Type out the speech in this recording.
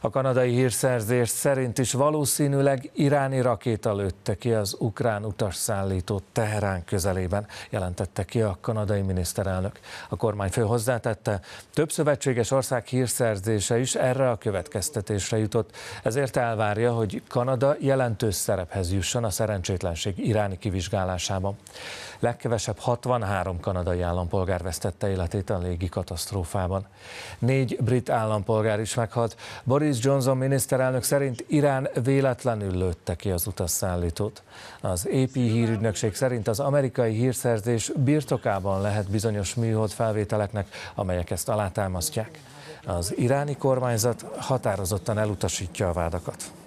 A kanadai hírszerzés szerint is valószínűleg iráni rakéta lőtte ki az ukrán utasszállítót Teherán közelében, jelentette ki a kanadai miniszterelnök. A kormányfő hozzátette, több szövetséges ország hírszerzése is erre a következtetésre jutott, ezért elvárja, hogy Kanada jelentős szerephez jusson a szerencsétlenség iráni kivizsgálásában. Legkevesebb 63 kanadai állampolgár vesztette életét a légi katasztrófában. Négy brit állampolgár is meghalt. Boris Boris Johnson miniszterelnök szerint Irán véletlenül lőtte ki az utasszállítót. Az AP hírügynökség szerint az amerikai hírszerzés birtokában lehet bizonyos műhold felvételeknek, amelyek ezt alátámasztják. Az iráni kormányzat határozottan elutasítja a vádakat.